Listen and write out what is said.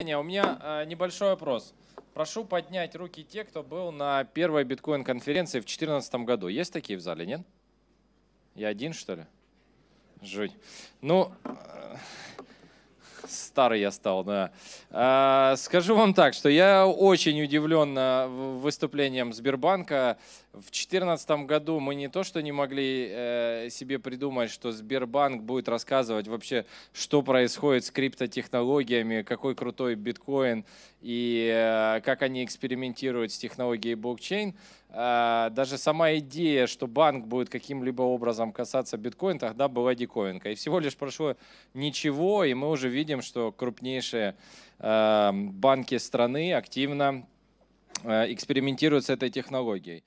У меня э, небольшой вопрос. Прошу поднять руки те, кто был на первой биткоин-конференции в 2014 году. Есть такие в зале, нет? Я один, что ли? Жуть. Ну, старый я стал, да. А, скажу вам так, что я очень удивлен а, выступлением Сбербанка. В 2014 году мы не то что не могли э, себе придумать, что Сбербанк будет рассказывать вообще, что происходит с криптотехнологиями, какой крутой биткоин и э, как они экспериментируют с технологией блокчейн. Э, даже сама идея, что банк будет каким-либо образом касаться биткоин, тогда была диковинка. И всего лишь прошло ничего, и мы уже видим, что крупнейшие э, банки страны активно э, экспериментируют с этой технологией.